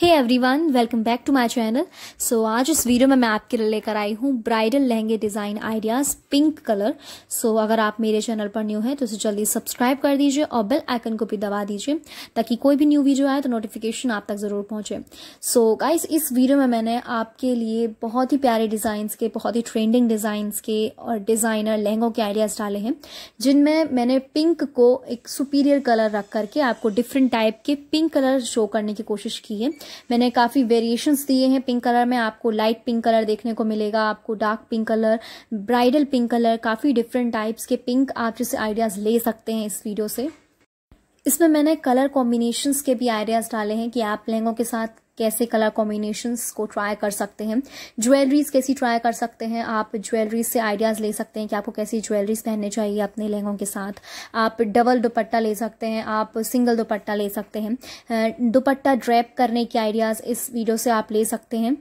hey everyone welcome back to my channel so आज इस video में मैं आपके लिए लेकर आई हूँ ब्राइडल लहंगे design ideas pink colour so अगर आप मेरे चैनल पर न्यू हैं तो इसे जल्दी सब्सक्राइब कर दीजिए और बेल आइकन को भी दबा दीजिए ताकि कोई भी न्यू वीडियो आए तो नोटिफिकेशन आप तक ज़रूर पहुँचे सो so, गाइज इस वीडियो में मैंने आपके लिए बहुत ही प्यारे डिज़ाइंस के बहुत ही ट्रेंडिंग डिज़ाइंस के और डिज़ाइनर लहंगों के आइडियाज़ डाले हैं जिनमें मैंने पिंक को एक सुपीरियर कलर रख करके आपको डिफरेंट टाइप के पिंक कलर शो करने की कोशिश की है मैंने काफ़ी वेरिएशंस दिए हैं पिंक कलर में आपको लाइट पिंक कलर देखने को मिलेगा आपको dark pink colour bridal pink colour काफ़ी डिफरेंट टाइप्स के पिंक आप जैसे आइडियाज़ ले सकते हैं इस वीडियो से इसमें मैंने कलर कॉम्बिनेशंस के भी आइडियाज़ डाले हैं कि आप लहंगों के साथ कैसे कलर कॉम्बिनेशंस को ट्राई कर सकते हैं ज्वेलरीज कैसी ट्राई कर सकते हैं आप ज्वेलरीज से आइडियाज़ ले सकते हैं कि आपको कैसी ज्वेलरीज पहनने चाहिए अपने लहंगों के साथ आप डबल दुपट्टा ले सकते हैं आप सिंगल दुपट्टा ले सकते हैं दुपट्टा ड्रैप करने के आइडियाज़ इस वीडियो से आप ले सकते हैं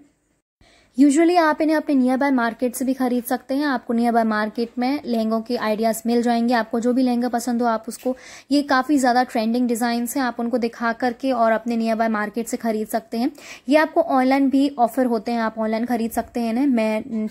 यूजुअली आप इन्हें अपने नियर बाय मार्केट से भी खरीद सकते हैं आपको नियर बाय मार्केट में लहंगों के आइडियाज़ मिल जाएंगे आपको जो भी लहंगा पसंद हो आप उसको ये काफ़ी ज़्यादा ट्रेंडिंग डिजाइन हैं आप उनको दिखा करके और अपने नियर बाय मार्केट से खरीद सकते हैं ये आपको ऑनलाइन भी ऑफर होते हैं आप ऑनलाइन खरीद सकते हैं ना मैं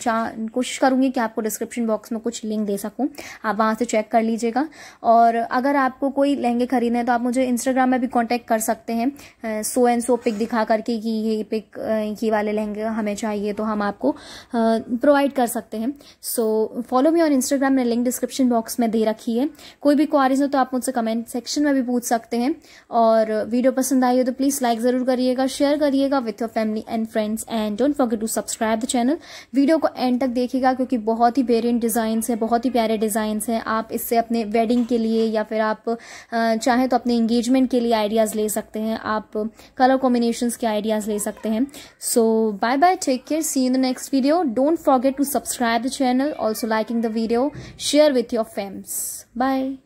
कोशिश करूँगी कि आपको डिस्क्रिप्शन बॉक्स में कुछ लिंक दे सकूँ आप वहाँ से चेक कर लीजिएगा और अगर आपको कोई लहंगे खरीदने हैं तो आप मुझे इंस्टाग्राम में भी कॉन्टेक्ट कर सकते हैं सो एंड सो पिक दिखा करके कि ये पिक ये वाले लहंगे हमें चाहिए तो तो हम आपको प्रोवाइड कर सकते हैं so follow me on Instagram मैंने लिंक डिस्क्रिप्शन बॉक्स में दे रखी है कोई भी क्वारीज हो तो आप मुझसे कमेंट सेक्शन में भी पूछ सकते हैं और वीडियो पसंद आई हो तो प्लीज़ लाइक ज़रूर करिएगा शेयर करिएगा with your family and friends and don't forget to subscribe the channel video को एंड तक देखिएगा क्योंकि बहुत ही वेरियंट डिज़ाइंस हैं बहुत ही प्यारे डिजाइन हैं आप इससे अपने वेडिंग के लिए या फिर आप चाहे तो अपने इंगेजमेंट के लिए आइडियाज़ ले सकते हैं आप कलर कॉम्बिनेशन के आइडियाज़ ले सकते हैं so bye bye take care see you in the next video don't forget to subscribe the channel also liking the video share with your friends bye